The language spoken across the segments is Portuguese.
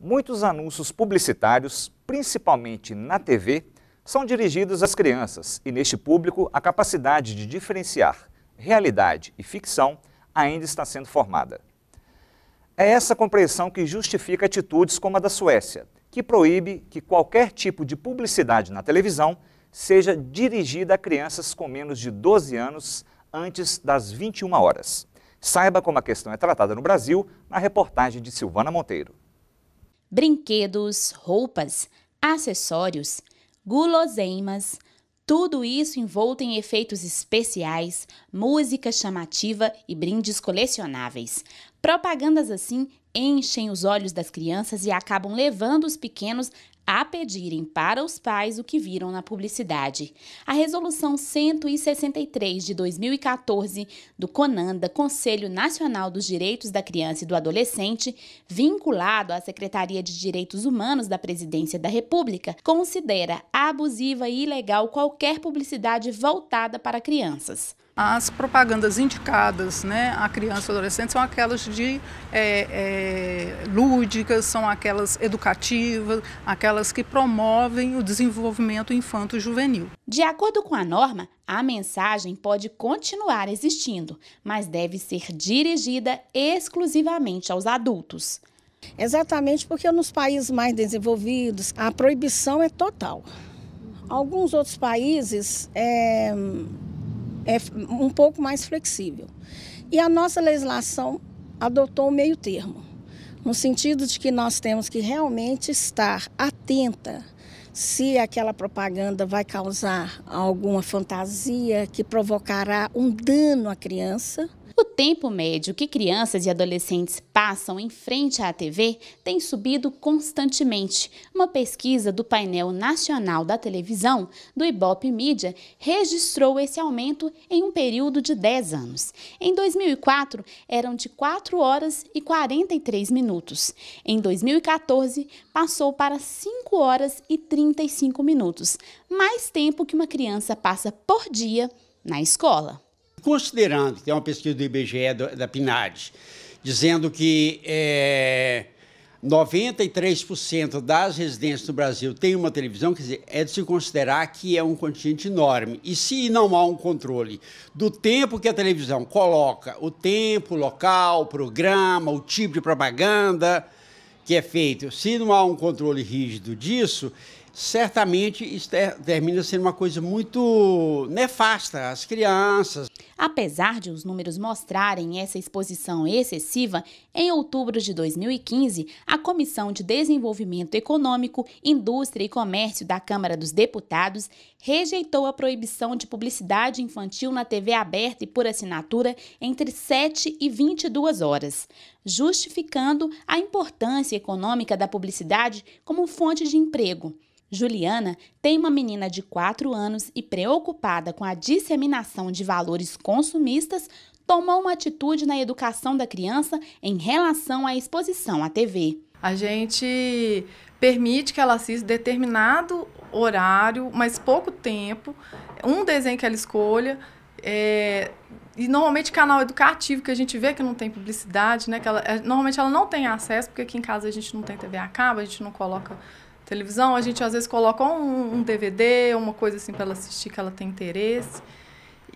muitos anúncios publicitários, principalmente na TV, são dirigidos às crianças e, neste público, a capacidade de diferenciar realidade e ficção ainda está sendo formada. É essa compreensão que justifica atitudes como a da Suécia, que proíbe que qualquer tipo de publicidade na televisão seja dirigida a crianças com menos de 12 anos antes das 21 horas. Saiba como a questão é tratada no Brasil na reportagem de Silvana Monteiro brinquedos, roupas, acessórios, guloseimas, tudo isso envolto em efeitos especiais, música chamativa e brindes colecionáveis. Propagandas assim enchem os olhos das crianças e acabam levando os pequenos a pedirem para os pais o que viram na publicidade. A Resolução 163 de 2014 do CONANDA, Conselho Nacional dos Direitos da Criança e do Adolescente, vinculado à Secretaria de Direitos Humanos da Presidência da República, considera abusiva e ilegal qualquer publicidade voltada para crianças. As propagandas indicadas né, à criança e adolescente são aquelas de é, é, lúdicas, são aquelas educativas, aquelas que promovem o desenvolvimento infanto-juvenil. De acordo com a norma, a mensagem pode continuar existindo, mas deve ser dirigida exclusivamente aos adultos. Exatamente porque nos países mais desenvolvidos a proibição é total. Alguns outros países é é um pouco mais flexível. E a nossa legislação adotou o meio termo, no sentido de que nós temos que realmente estar atenta se aquela propaganda vai causar alguma fantasia que provocará um dano à criança. O tempo médio que crianças e adolescentes passam em frente à TV tem subido constantemente. Uma pesquisa do painel nacional da televisão, do Ibope Mídia, registrou esse aumento em um período de 10 anos. Em 2004, eram de 4 horas e 43 minutos. Em 2014, passou para 5 horas e 35 minutos, mais tempo que uma criança passa por dia na escola. Considerando, que tem uma pesquisa do IBGE da PNAD, dizendo que é, 93% das residências do Brasil têm uma televisão, quer dizer, é de se considerar que é um continente enorme. E se não há um controle do tempo que a televisão coloca, o tempo, o local, o programa, o tipo de propaganda que é feito, se não há um controle rígido disso, certamente isso termina sendo uma coisa muito nefasta às crianças. Apesar de os números mostrarem essa exposição excessiva, em outubro de 2015, a Comissão de Desenvolvimento Econômico, Indústria e Comércio da Câmara dos Deputados rejeitou a proibição de publicidade infantil na TV aberta e por assinatura entre 7 e 22 horas, justificando a importância econômica da publicidade como fonte de emprego. Juliana tem uma menina de 4 anos e, preocupada com a disseminação de valores consumistas, tomou uma atitude na educação da criança em relação à exposição à TV. A gente permite que ela assista determinado horário, mas pouco tempo, um desenho que ela escolha. É, e normalmente canal educativo que a gente vê que não tem publicidade, né? Que ela, eh, normalmente ela não tem acesso, porque aqui em casa a gente não tem TV a cabo, a gente não coloca televisão, a gente às vezes coloca um, um DVD, uma coisa assim para ela assistir que ela tem interesse.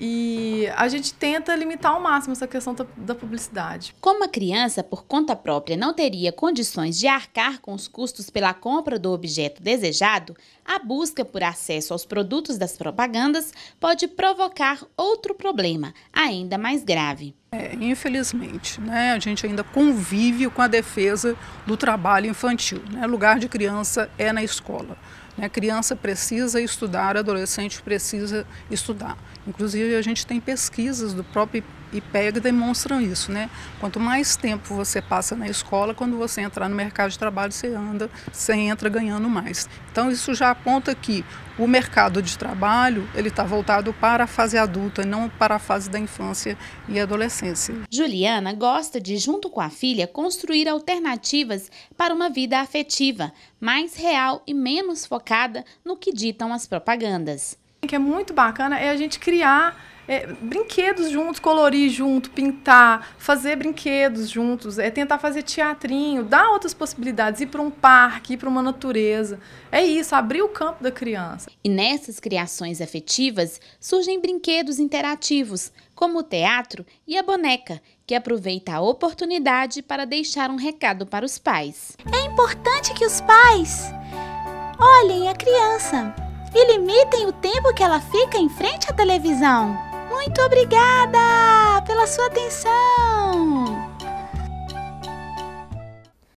E a gente tenta limitar ao máximo essa questão da publicidade. Como a criança, por conta própria, não teria condições de arcar com os custos pela compra do objeto desejado, a busca por acesso aos produtos das propagandas pode provocar outro problema, ainda mais grave. É, infelizmente, né, a gente ainda convive com a defesa do trabalho infantil. Né? Lugar de criança é na escola. Né? Criança precisa estudar, adolescente precisa estudar. Inclusive, a gente tem pesquisas do próprio e PEG demonstram isso, né? Quanto mais tempo você passa na escola, quando você entrar no mercado de trabalho, você anda, você entra ganhando mais. Então isso já aponta que o mercado de trabalho ele está voltado para a fase adulta, não para a fase da infância e adolescência. Juliana gosta de, junto com a filha, construir alternativas para uma vida afetiva, mais real e menos focada no que ditam as propagandas. O que é muito bacana é a gente criar é, brinquedos juntos, colorir junto, pintar, fazer brinquedos juntos, é tentar fazer teatrinho, dar outras possibilidades, ir para um parque, ir para uma natureza. É isso, abrir o campo da criança. E nessas criações afetivas surgem brinquedos interativos, como o teatro e a boneca, que aproveita a oportunidade para deixar um recado para os pais. É importante que os pais olhem a criança e limitem o tempo que ela fica em frente à televisão. Muito obrigada pela sua atenção!